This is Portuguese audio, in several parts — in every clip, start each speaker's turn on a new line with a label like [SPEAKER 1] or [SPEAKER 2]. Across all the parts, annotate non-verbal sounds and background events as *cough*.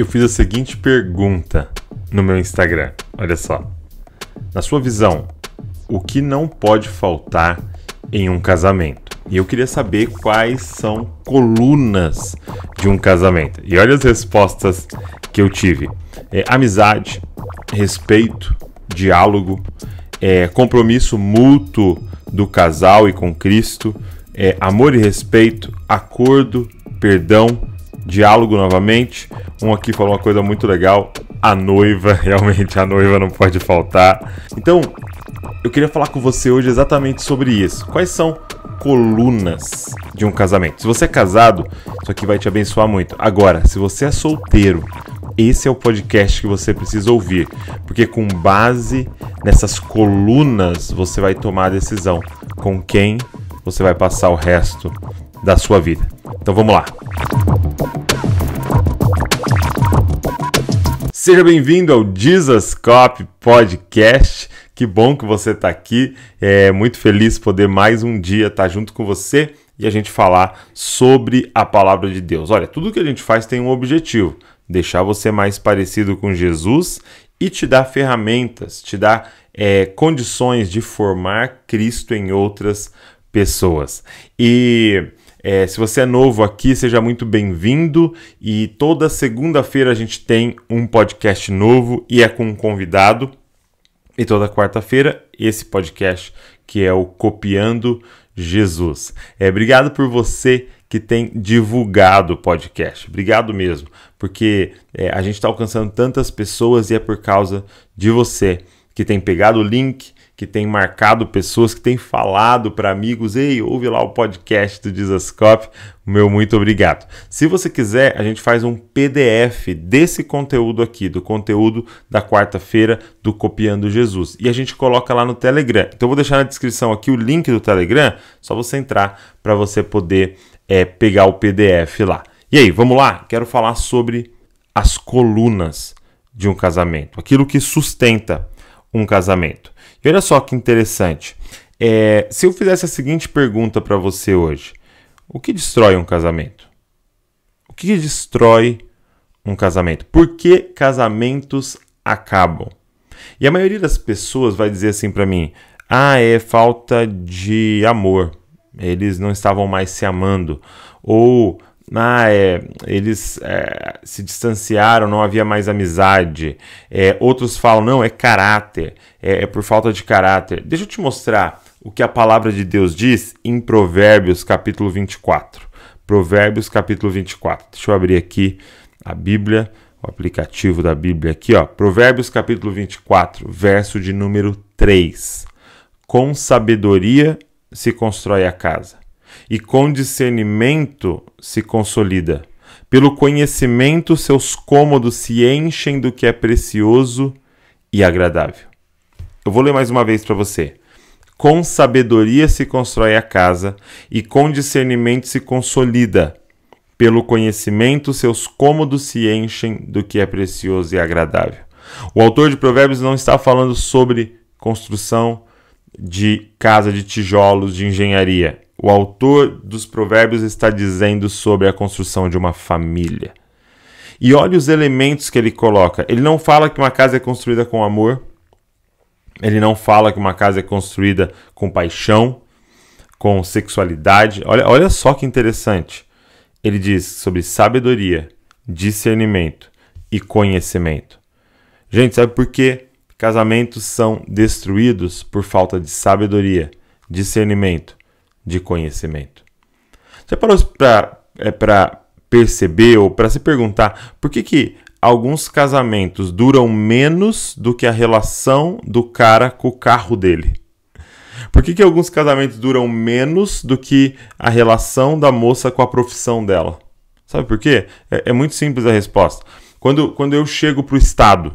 [SPEAKER 1] eu fiz a seguinte pergunta no meu Instagram. Olha só. Na sua visão, o que não pode faltar em um casamento? E eu queria saber quais são colunas de um casamento. E olha as respostas que eu tive: é, amizade, respeito, diálogo, é, compromisso mútuo do casal e com Cristo, é, amor e respeito, acordo, perdão, diálogo novamente. Um aqui falou uma coisa muito legal: a noiva, *laughs* realmente a noiva não pode faltar. Então, eu queria falar com você hoje exatamente sobre isso. Quais são colunas de um casamento? Se você é casado, isso aqui vai te abençoar muito. Agora, se você é solteiro, esse é o podcast que você precisa ouvir, porque com base nessas colunas você vai tomar a decisão com quem você vai passar o resto da sua vida. Então vamos lá. Seja bem-vindo ao Jesus Cop Podcast. Que bom que você está aqui. É muito feliz poder mais um dia estar tá junto com você e a gente falar sobre a palavra de Deus. Olha, tudo que a gente faz tem um objetivo: deixar você mais parecido com Jesus e te dar ferramentas, te dar é, condições de formar Cristo em outras pessoas. E é, se você é novo aqui, seja muito bem-vindo. E toda segunda-feira a gente tem um podcast novo e é com um convidado. E toda quarta-feira, esse podcast que é o Copiando Jesus. É, obrigado por você que tem divulgado o podcast. Obrigado mesmo, porque é, a gente está alcançando tantas pessoas e é por causa de você que tem pegado o link, que tem marcado pessoas, que tem falado para amigos, ei, ouve lá o podcast do Disascope, meu muito obrigado. Se você quiser, a gente faz um PDF desse conteúdo aqui, do conteúdo da quarta-feira do Copiando Jesus, e a gente coloca lá no Telegram. Então eu vou deixar na descrição aqui o link do Telegram, só você entrar para você poder é, pegar o PDF lá. E aí, vamos lá? Quero falar sobre as colunas de um casamento, aquilo que sustenta um casamento. E olha só que interessante. É, se eu fizesse a seguinte pergunta para você hoje: o que destrói um casamento? O que destrói um casamento? Por que casamentos acabam? E a maioria das pessoas vai dizer assim para mim: ah, é falta de amor. Eles não estavam mais se amando. Ou ah, é, eles é, se distanciaram, não havia mais amizade. É, outros falam, não, é caráter é, é por falta de caráter. Deixa eu te mostrar o que a palavra de Deus diz em Provérbios capítulo 24. Provérbios capítulo 24. Deixa eu abrir aqui a Bíblia, o aplicativo da Bíblia aqui, ó. Provérbios capítulo 24, verso de número 3. Com sabedoria se constrói a casa, e com discernimento se consolida. Pelo conhecimento seus cômodos se enchem do que é precioso e agradável. Eu vou ler mais uma vez para você. Com sabedoria se constrói a casa e com discernimento se consolida. Pelo conhecimento, seus cômodos se enchem do que é precioso e agradável. O autor de Provérbios não está falando sobre construção de casa de tijolos, de engenharia. O autor dos Provérbios está dizendo sobre a construção de uma família. E olha os elementos que ele coloca. Ele não fala que uma casa é construída com amor, ele não fala que uma casa é construída com paixão, com sexualidade. Olha, olha só que interessante. Ele diz sobre sabedoria, discernimento e conhecimento. Gente, sabe por que casamentos são destruídos por falta de sabedoria, discernimento, de conhecimento? Já parou para é, perceber ou para se perguntar por que, que alguns casamentos duram menos do que a relação do cara com o carro dele? Por que, que alguns casamentos duram menos do que a relação da moça com a profissão dela? Sabe por quê? É, é muito simples a resposta. Quando, quando eu chego para o Estado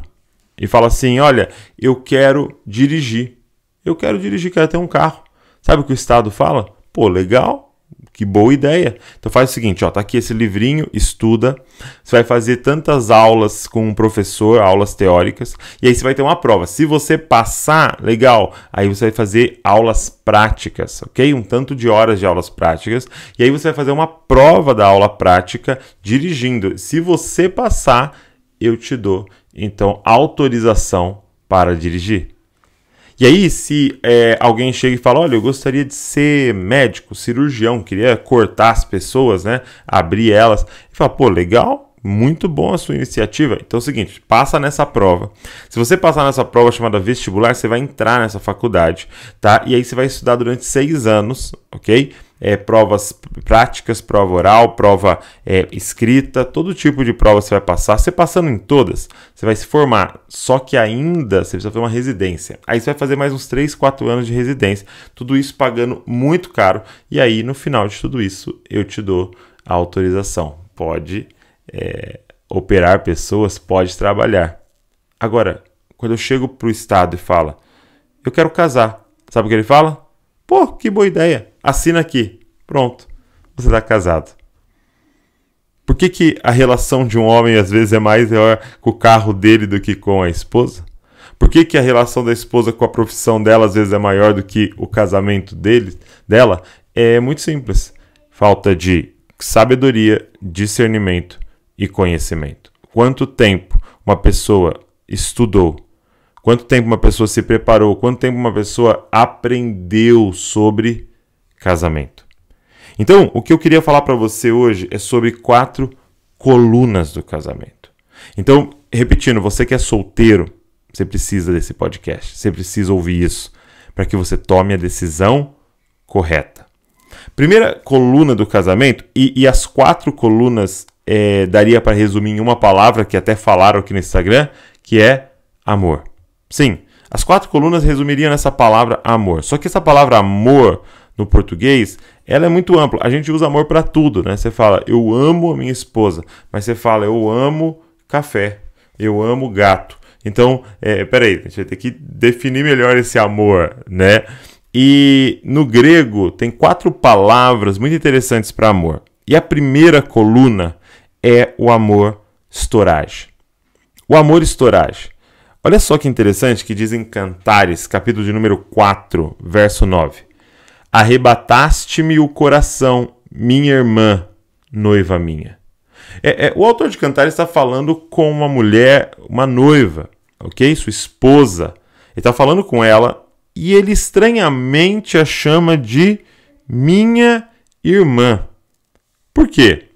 [SPEAKER 1] e falo assim: olha, eu quero dirigir. Eu quero dirigir, quero ter um carro. Sabe o que o Estado fala? Pô, legal, que boa ideia. Então faz o seguinte, ó, tá aqui esse livrinho, estuda. Você vai fazer tantas aulas com um professor, aulas teóricas, e aí você vai ter uma prova. Se você passar, legal. Aí você vai fazer aulas práticas, OK? Um tanto de horas de aulas práticas, e aí você vai fazer uma prova da aula prática dirigindo. Se você passar, eu te dou então autorização para dirigir. E aí, se é, alguém chega e fala: Olha, eu gostaria de ser médico, cirurgião, queria cortar as pessoas, né? Abrir elas. E fala: Pô, legal, muito bom a sua iniciativa. Então é o seguinte, passa nessa prova. Se você passar nessa prova chamada vestibular, você vai entrar nessa faculdade, tá? E aí você vai estudar durante seis anos, ok? É, provas práticas, prova oral, prova é, escrita, todo tipo de prova você vai passar. Você passando em todas, você vai se formar. Só que ainda você precisa fazer uma residência. Aí você vai fazer mais uns 3, 4 anos de residência. Tudo isso pagando muito caro. E aí, no final de tudo isso, eu te dou a autorização. Pode é, operar pessoas pode trabalhar. Agora, quando eu chego para o Estado e falo, eu quero casar, sabe o que ele fala? Pô, que boa ideia, assina aqui, pronto, você está casado. Por que, que a relação de um homem às vezes é mais com o carro dele do que com a esposa? Por que, que a relação da esposa com a profissão dela às vezes é maior do que o casamento dele, dela? É muito simples. Falta de sabedoria, discernimento e conhecimento. Quanto tempo uma pessoa estudou? Quanto tempo uma pessoa se preparou? Quanto tempo uma pessoa aprendeu sobre casamento? Então, o que eu queria falar para você hoje é sobre quatro colunas do casamento. Então, repetindo, você que é solteiro, você precisa desse podcast, você precisa ouvir isso para que você tome a decisão correta. Primeira coluna do casamento, e, e as quatro colunas é, daria para resumir em uma palavra que até falaram aqui no Instagram, que é amor. Sim, as quatro colunas resumiriam nessa palavra amor. Só que essa palavra amor no português, ela é muito ampla. A gente usa amor para tudo, né? Você fala eu amo a minha esposa, mas você fala eu amo café, eu amo gato. Então, é, peraí, a gente vai ter que definir melhor esse amor, né? E no grego tem quatro palavras muito interessantes para amor. E a primeira coluna é o amor storage. O amor storage. Olha só que interessante que diz em Cantares, capítulo de número 4, verso 9. Arrebataste-me o coração, minha irmã, noiva minha. É, é, o autor de Cantares está falando com uma mulher, uma noiva, ok? Sua esposa. Ele está falando com ela e ele estranhamente a chama de minha irmã. Por quê?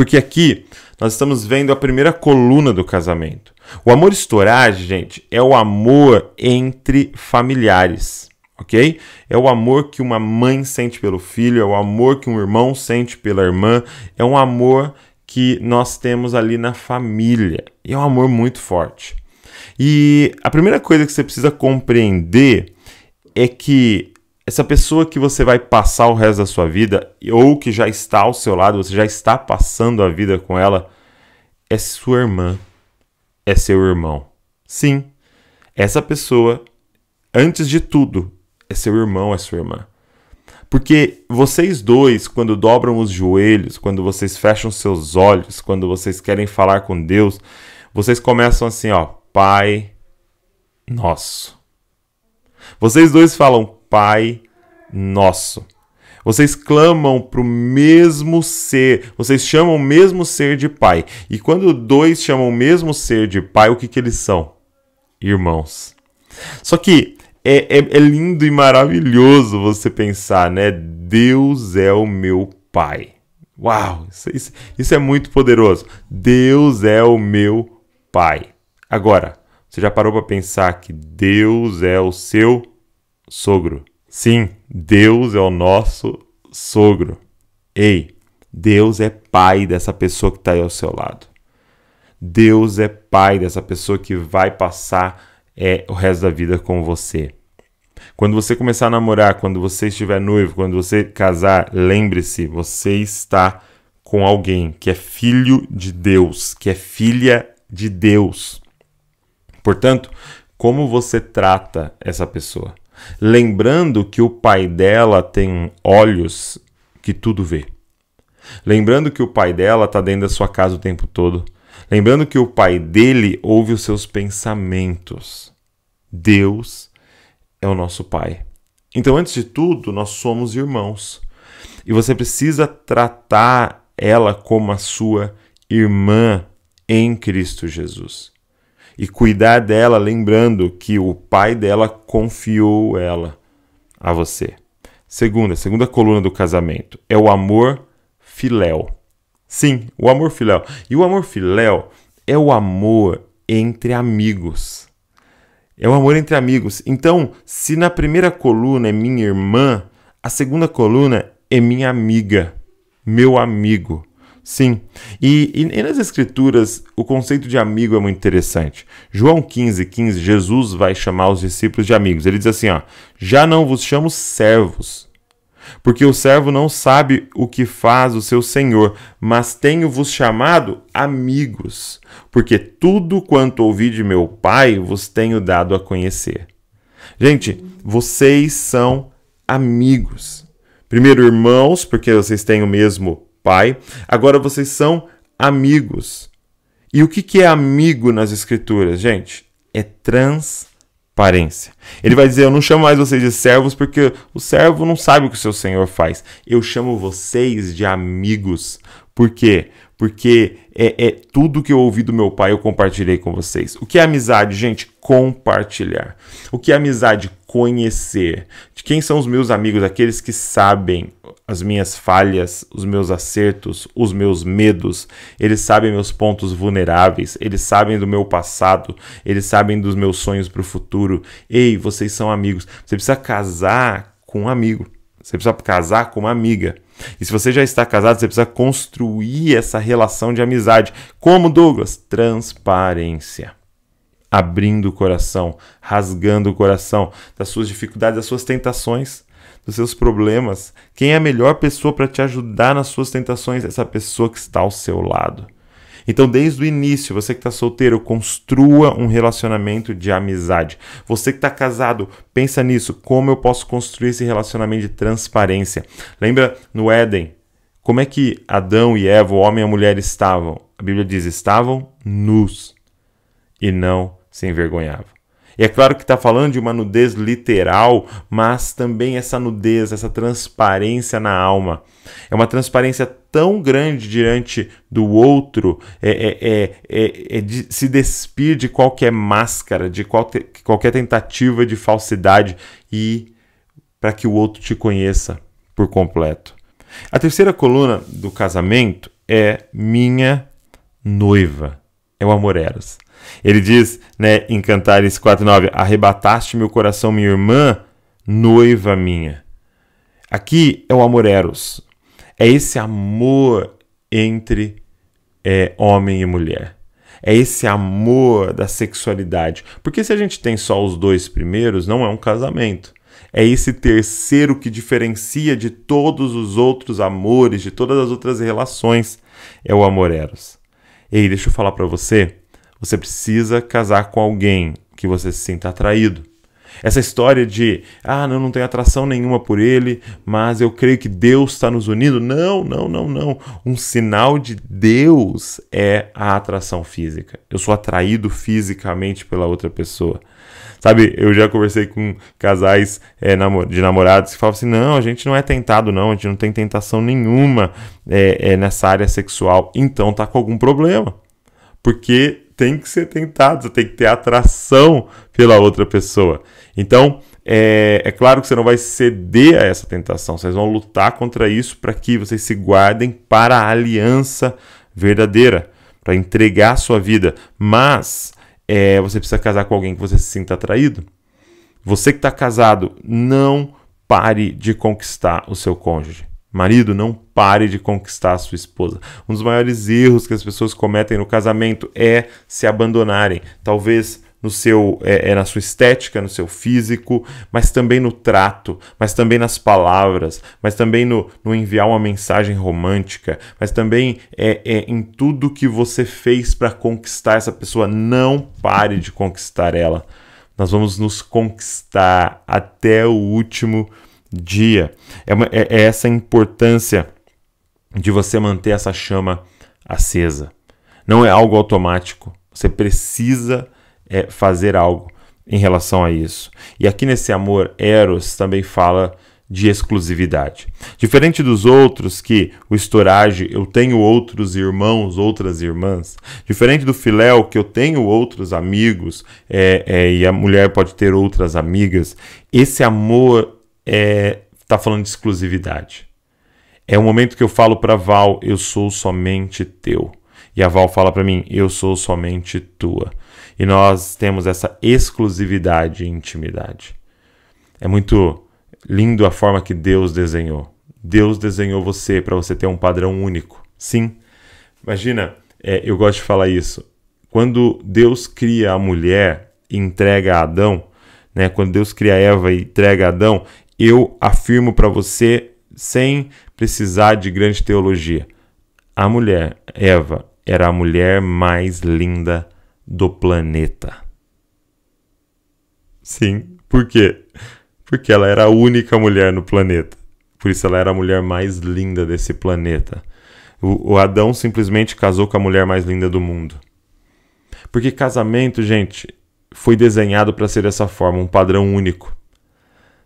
[SPEAKER 1] Porque aqui nós estamos vendo a primeira coluna do casamento. O amor estourar, gente, é o amor entre familiares, ok? É o amor que uma mãe sente pelo filho, é o amor que um irmão sente pela irmã, é um amor que nós temos ali na família. E é um amor muito forte. E a primeira coisa que você precisa compreender é que essa pessoa que você vai passar o resto da sua vida, ou que já está ao seu lado, você já está passando a vida com ela, é sua irmã, é seu irmão. Sim, essa pessoa, antes de tudo, é seu irmão, é sua irmã. Porque vocês dois, quando dobram os joelhos, quando vocês fecham seus olhos, quando vocês querem falar com Deus, vocês começam assim, ó, Pai Nosso. Vocês dois falam Pai Nosso. Vocês clamam para o mesmo ser, vocês chamam o mesmo ser de pai. E quando dois chamam o mesmo ser de pai, o que, que eles são? Irmãos. Só que é, é, é lindo e maravilhoso você pensar, né? Deus é o meu pai. Uau, isso, isso, isso é muito poderoso. Deus é o meu pai. Agora, você já parou para pensar que Deus é o seu sogro. Sim, Deus é o nosso sogro. Ei, Deus é pai dessa pessoa que está aí ao seu lado. Deus é pai dessa pessoa que vai passar é, o resto da vida com você. Quando você começar a namorar, quando você estiver noivo, quando você casar, lembre-se, você está com alguém que é filho de Deus, que é filha de Deus. Portanto, como você trata essa pessoa? lembrando que o pai dela tem olhos que tudo vê. Lembrando que o pai dela está dentro da sua casa o tempo todo. Lembrando que o pai dele ouve os seus pensamentos. Deus é o nosso pai. Então, antes de tudo, nós somos irmãos. E você precisa tratar ela como a sua irmã em Cristo Jesus e cuidar dela, lembrando que o pai dela confiou ela a você. Segunda, segunda coluna do casamento é o amor filéu. Sim, o amor filéu. E o amor filéu é o amor entre amigos. É o amor entre amigos. Então, se na primeira coluna é minha irmã, a segunda coluna é minha amiga, meu amigo. Sim. E, e, e, nas Escrituras, o conceito de amigo é muito interessante. João 15, 15, Jesus vai chamar os discípulos de amigos. Ele diz assim: ó, Já não vos chamo servos, porque o servo não sabe o que faz o seu senhor, mas tenho-vos chamado amigos, porque tudo quanto ouvi de meu Pai vos tenho dado a conhecer. Gente, vocês são amigos. Primeiro, irmãos, porque vocês têm o mesmo pai, agora vocês são amigos. E o que é amigo nas escrituras, gente? É transparência. Ele vai dizer: Eu não chamo mais vocês de servos porque o servo não sabe o que o seu senhor faz. Eu chamo vocês de amigos. Por quê? porque é, é, tudo que eu ouvi do meu pai eu compartilhei com vocês. O que é amizade, gente? Compartilhar. O que é amizade? Conhecer. De quem são os meus amigos? Aqueles que sabem as minhas falhas, os meus acertos, os meus medos. Eles sabem meus pontos vulneráveis. Eles sabem do meu passado. Eles sabem dos meus sonhos para o futuro. Ei, vocês são amigos. Você precisa casar com um amigo. Você precisa casar com uma amiga. E se você já está casado, você precisa construir essa relação de amizade. Como, Douglas? Transparência. Abrindo o coração, rasgando o coração das suas dificuldades, das suas tentações, dos seus problemas. Quem é a melhor pessoa para te ajudar nas suas tentações? Essa pessoa que está ao seu lado. Então, desde o início, você que está solteiro, construa um relacionamento de amizade. Você que está casado, pensa nisso. Como eu posso construir esse relacionamento de transparência? Lembra no Éden, como é que Adão e Eva, o homem e a mulher, estavam? A Bíblia diz: estavam nus e não se envergonhavam. E é claro que está falando de uma nudez literal, mas também essa nudez, essa transparência na alma. É uma transparência tão grande diante do outro, é, é, é, de se despir de qualquer máscara, de qualquer, qualquer tentativa de falsidade e para que o outro te conheça por completo. A terceira coluna do casamento é minha noiva é o amor Eros. Ele diz né, em Cantares 4,9: Arrebataste meu coração, minha irmã, noiva minha. Aqui é o amor Eros. É esse amor entre é, homem e mulher. É esse amor da sexualidade. Porque se a gente tem só os dois primeiros, não é um casamento. É esse terceiro que diferencia de todos os outros amores, de todas as outras relações. É o amor Eros. Ei, deixa eu falar para você. Você precisa casar com alguém que você se sinta atraído. Essa história de, ah, não, não tenho atração nenhuma por ele, mas eu creio que Deus está nos unindo. Não, não, não, não. Um sinal de Deus é a atração física. Eu sou atraído fisicamente pela outra pessoa. Sabe, eu já conversei com casais é, de namorados que falam assim: não, a gente não é tentado, não, a gente não tem tentação nenhuma é, é, nessa área sexual. Então tá com algum problema. Porque tem que ser tentado, você tem que ter atração pela outra pessoa. Então, é, é, claro que você não vai ceder a essa tentação, vocês vão lutar contra isso para que vocês se guardem para a aliança verdadeira, para entregar a sua vida. Mas é, você precisa casar com alguém que você se sinta atraído. Você que está casado, não pare de conquistar o seu cônjuge. Marido, não pare de conquistar a sua esposa. Um dos maiores erros que as pessoas cometem no casamento é se abandonarem. Talvez no seu é, é, na sua estética, no seu físico, mas também no trato, mas também nas palavras, mas também no, no enviar uma mensagem romântica, mas também é, é em tudo que você fez para conquistar essa pessoa. Não pare de conquistar ela. Nós vamos nos conquistar até o último dia. É, uma, é, é essa importância de você manter essa chama acesa. Não é algo automático. Você precisa é, fazer algo em relação a isso. E aqui nesse amor, Eros também fala de exclusividade. Diferente dos outros que o estorage, eu tenho outros irmãos, outras irmãs. Diferente do filéu, que eu tenho outros amigos é, é, e a mulher pode ter outras amigas. Esse amor está é, tá falando de exclusividade. É o momento que eu falo para Val, eu sou somente teu. E a Val fala para mim: Eu sou somente tua. E nós temos essa exclusividade e intimidade. É muito lindo a forma que Deus desenhou. Deus desenhou você para você ter um padrão único. Sim. Imagina, é, eu gosto de falar isso. Quando Deus cria a mulher e entrega a Adão, né? Quando Deus cria Eva e entrega a Adão, eu afirmo para você sem precisar de grande teologia. A mulher, Eva, era a mulher mais linda do planeta. Sim, por quê? Porque ela era a única mulher no planeta. Por isso ela era a mulher mais linda desse planeta. O, o Adão simplesmente casou com a mulher mais linda do mundo. Porque casamento, gente, foi desenhado para ser dessa forma, um padrão único.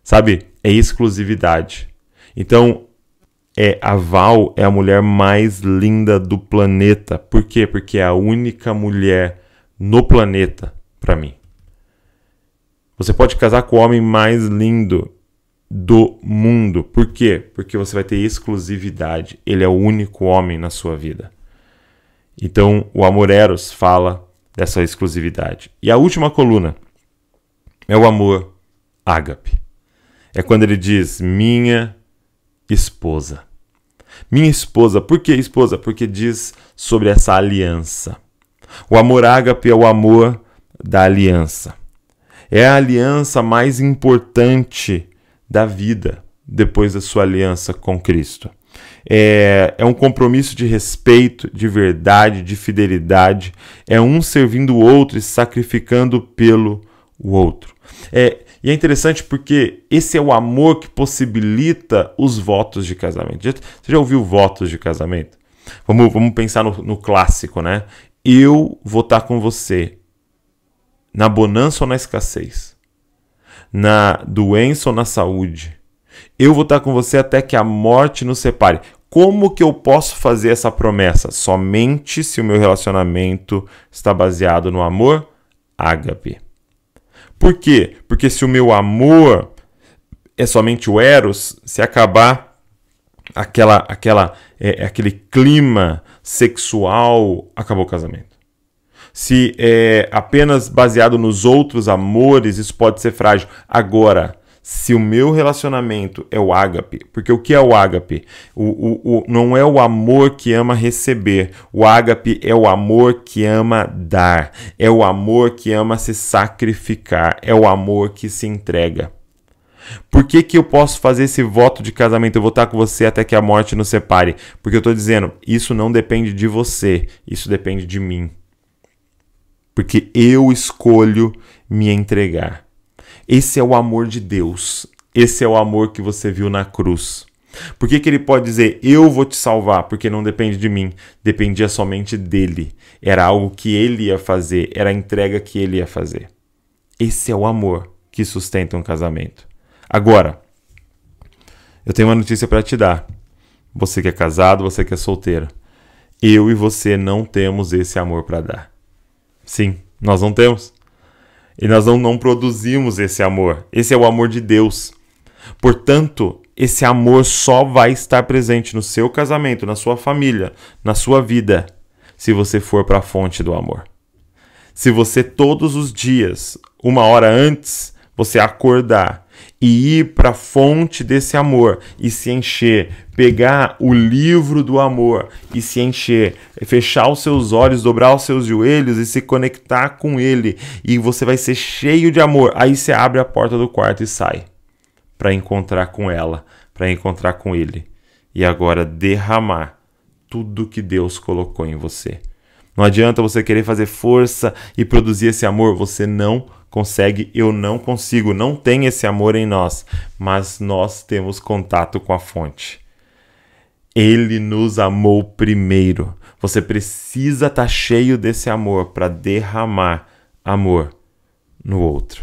[SPEAKER 1] Sabe? É exclusividade. Então, é a Val é a mulher mais linda do planeta. Por quê? Porque é a única mulher no planeta para mim. Você pode casar com o homem mais lindo do mundo. Por quê? Porque você vai ter exclusividade. Ele é o único homem na sua vida. Então, o amor eros fala dessa exclusividade. E a última coluna é o amor ágape. É quando ele diz: "Minha esposa. Minha esposa, por que esposa? Porque diz sobre essa aliança. O amor ágape é o amor da aliança. É a aliança mais importante da vida depois da sua aliança com Cristo. É, é, um compromisso de respeito, de verdade, de fidelidade. É um servindo o outro e sacrificando pelo o outro. É, e é interessante porque esse é o amor que possibilita os votos de casamento. Você já ouviu votos de casamento? Vamos, vamos pensar no, no clássico, né? Eu vou estar tá com você na bonança ou na escassez, na doença ou na saúde. Eu vou estar tá com você até que a morte nos separe. Como que eu posso fazer essa promessa? Somente se o meu relacionamento está baseado no amor ágape. Por quê? Porque se o meu amor é somente o Eros, se acabar aquela, aquela, é, aquele clima sexual, acabou o casamento. Se é apenas baseado nos outros amores, isso pode ser frágil. Agora, se o meu relacionamento é o ágape, porque o que é o ágape? O, o, o, não é o amor que ama receber, o ágape é o amor que ama dar, é o amor que ama se sacrificar, é o amor que se entrega. Por que, que eu posso fazer esse voto de casamento? Eu vou estar com você até que a morte nos separe. Porque eu estou dizendo, isso não depende de você, isso depende de mim. Porque eu escolho me entregar. Esse é o amor de Deus. Esse é o amor que você viu na cruz. Por que, que ele pode dizer, eu vou te salvar? Porque não depende de mim, dependia somente dele. Era algo que ele ia fazer, era a entrega que ele ia fazer. Esse é o amor que sustenta um casamento. Agora, eu tenho uma notícia para te dar. Você que é casado, você que é solteiro. Eu e você não temos esse amor para dar. Sim, nós não temos e nós não, não produzimos esse amor. Esse é o amor de Deus. Portanto, esse amor só vai estar presente no seu casamento, na sua família, na sua vida, se você for para a fonte do amor. Se você todos os dias, uma hora antes, você acordar e ir para a fonte desse amor e se encher, pegar o livro do amor e se encher, fechar os seus olhos, dobrar os seus joelhos e se conectar com ele, e você vai ser cheio de amor. Aí você abre a porta do quarto e sai para encontrar com ela, para encontrar com ele. E agora derramar tudo que Deus colocou em você. Não adianta você querer fazer força e produzir esse amor, você não consegue, eu não consigo, não tem esse amor em nós, mas nós temos contato com a fonte. Ele nos amou primeiro. Você precisa estar tá cheio desse amor para derramar amor no outro.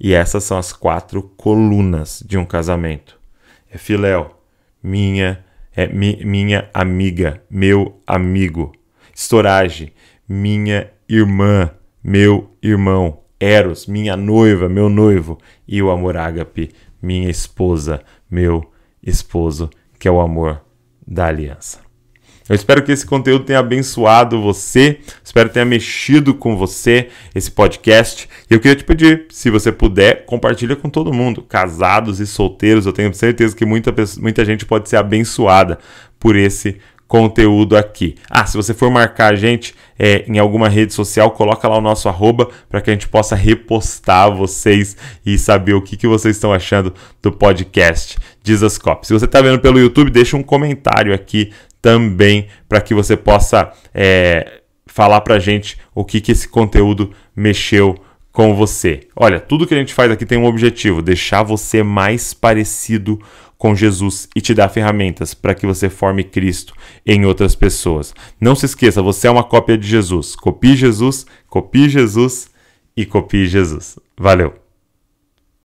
[SPEAKER 1] E essas são as quatro colunas de um casamento. É filéu, minha, é mi, minha amiga, meu amigo. Estorage, minha irmã, meu irmão. Eros, minha noiva, meu noivo, e o amor ágape, minha esposa, meu esposo, que é o amor da aliança. Eu espero que esse conteúdo tenha abençoado você, espero que tenha mexido com você esse podcast. E eu queria te pedir, se você puder, compartilha com todo mundo, casados e solteiros. Eu tenho certeza que muita, muita gente pode ser abençoada por esse conteúdo conteúdo aqui. Ah, se você for marcar a gente é, em alguma rede social, coloca lá o nosso arroba para que a gente possa repostar vocês e saber o que, que vocês estão achando do podcast Jesus Se você está vendo pelo YouTube, deixa um comentário aqui também para que você possa é, falar para a gente o que, que esse conteúdo mexeu com você. Olha, tudo que a gente faz aqui tem um objetivo: deixar você mais parecido com com Jesus e te dá ferramentas para que você forme Cristo em outras pessoas. Não se esqueça, você é uma cópia de Jesus. Copie Jesus, copie Jesus e copie Jesus. Valeu!